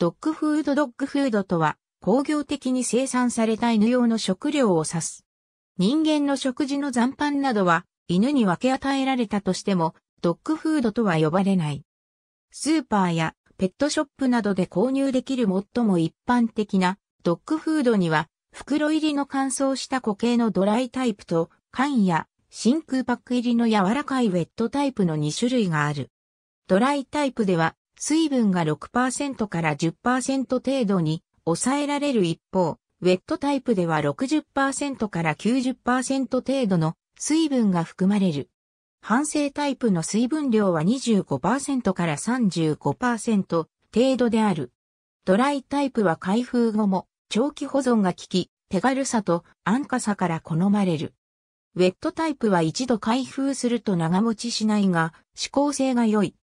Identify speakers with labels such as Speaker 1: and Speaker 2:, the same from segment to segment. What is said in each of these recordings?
Speaker 1: ドッグフードドッグフードとは、工業的に生産された犬用の食料を指す。人間の食事の残飯などは、犬に分け与えられたとしても、ドッグフードとは呼ばれない。スーパーやペットショップなどで購入できる最も一般的なドッグフードには、袋入りの乾燥した固形のドライタイプと、缶や真空パック入りの柔らかいウェットタイプの2種類がある。ドライタイプでは水分が6%から10%程度に抑えられる一方、ウェットタイプでは60%から90%程度の水分が含まれる。反省タイプの水分量は25%から35%程度である。ドライタイプは開封後も長期保存が効き、手軽さと安価さから好まれる。ウェットタイプは一度開封すると長持ちしないが、指向性が良い。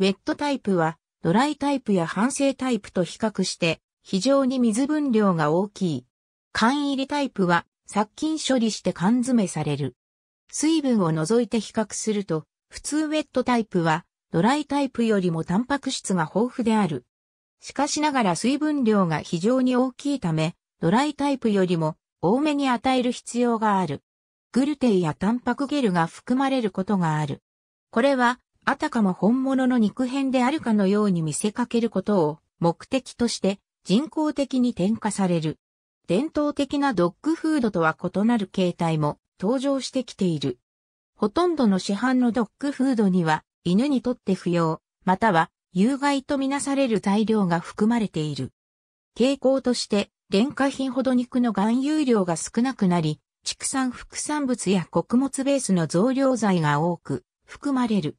Speaker 1: ウェットタイプはドライタイプや反省タイプと比較して非常に水分量が大きい。缶入りタイプは殺菌処理して缶詰される。水分を除いて比較すると、普通ウェットタイプはドライタイプよりもタンパク質が豊富である。しかしながら水分量が非常に大きいため、ドライタイプよりも多めに与える必要がある。グルテンやタンパクゲルが含まれることがある。これはあたかも本物の肉片であるかのように見せかけることを目的として人工的に添加される。伝統的なドッグフードとは異なる形態も登場してきている。ほとんどの市販のドッグフードには犬にとって不要、または有害とみなされる材料が含まれている。傾向として廉価品ほど肉の含有量が少なくなり、畜産副産物や穀物ベースの増量剤が多く含まれる。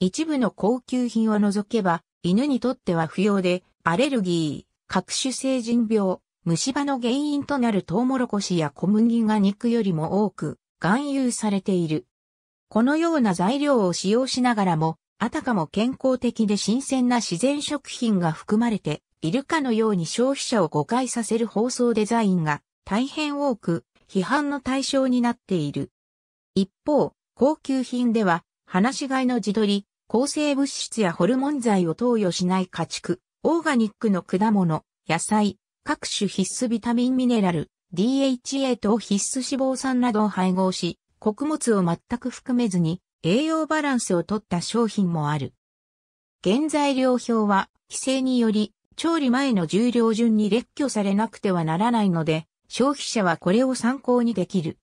Speaker 1: 一部の高級品を除けば、犬にとっては不要で、アレルギー、各種成人病、虫歯の原因となるトウモロコシや小麦が肉よりも多く、含有されている。このような材料を使用しながらも、あたかも健康的で新鮮な自然食品が含まれているかのように消費者を誤解させる包装デザインが大変多く批判の対象になっている。一方、高級品では、話し飼いの自撮り、抗生物質やホルモン剤を投与しない家畜、オーガニックの果物、野菜、各種必須ビタミンミネラル、DHA と必須脂肪酸などを配合し、穀物を全く含めずに栄養バランスをとった商品もある。原材料表は規制により調理前の重量順に列挙されなくてはならないので、消費者はこれを参考にできる。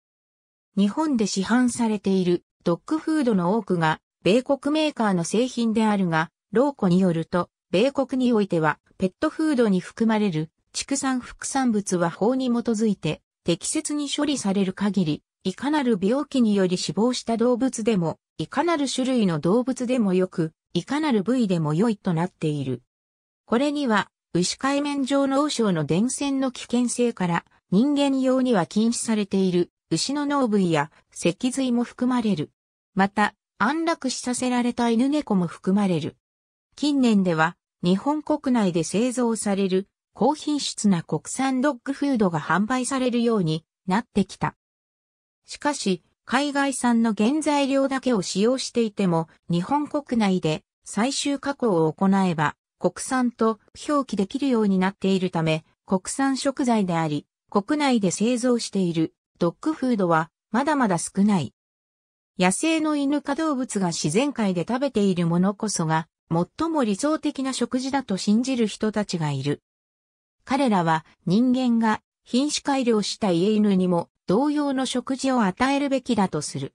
Speaker 1: 日本で市販されているドッグフードの多くが米国メーカーの製品であるが、ローコによると、米国においてはペットフードに含まれる畜産副産物は法に基づいて適切に処理される限り、いかなる病気により死亡した動物でも、いかなる種類の動物でもよく、いかなる部位でも良いとなっている。これには、牛海面上脳症の伝染の危険性から、人間用には禁止されている牛の脳部位や脊髄も含まれる。また、安楽死させられた犬猫も含まれる。近年では日本国内で製造される高品質な国産ドッグフードが販売されるようになってきた。しかし、海外産の原材料だけを使用していても、日本国内で最終加工を行えば、国産と表記できるようになっているため、国産食材であり、国内で製造しているドッグフードはまだまだ少ない。野生の犬科動物が自然界で食べているものこそが、最も理想的な食事だと信じる人たちがいる。彼らは人間が品種改良した家犬にも同様の食事を与えるべきだとする。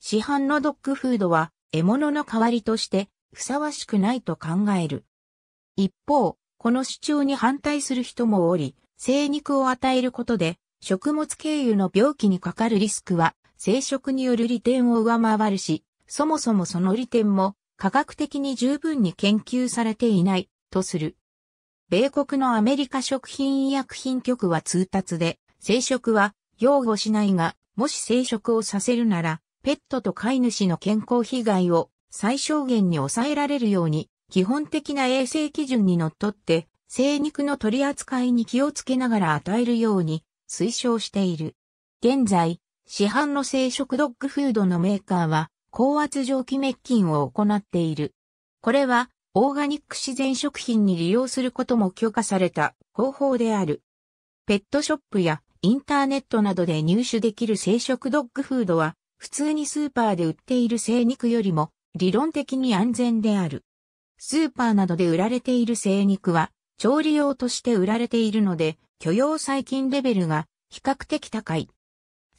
Speaker 1: 市販のドッグフードは獲物の代わりとしてふさわしくないと考える。一方、この主張に反対する人もおり、生肉を与えることで食物経由の病気にかかるリスクは生殖による利点を上回るし、そもそもその利点も科学的に十分に研究されていないとする。米国のアメリカ食品医薬品局は通達で、生殖は擁護しないが、もし生殖をさせるなら、ペットと飼い主の健康被害を最小限に抑えられるように、基本的な衛生基準にのっとって、生肉の取り扱いに気をつけながら与えるように推奨している。現在、市販の生食ドッグフードのメーカーは、高圧蒸気滅菌を行っている。これは、オーガニック自然食品に利用することも許可された方法である。ペットショップやインターネットなどで入手できる生食ドッグフードは、普通にスーパーで売っている生肉よりも理論的に安全である。スーパーなどで売られている生肉は、調理用として売られているので、許容細菌レベルが比較的高い。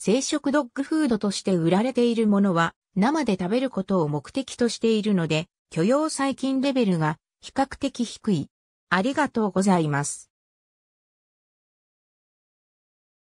Speaker 1: 生食ドッグフードとして売られているものは、生で食べることを目的としているので、許容細菌レベルが比較的低い。ありがとうございます。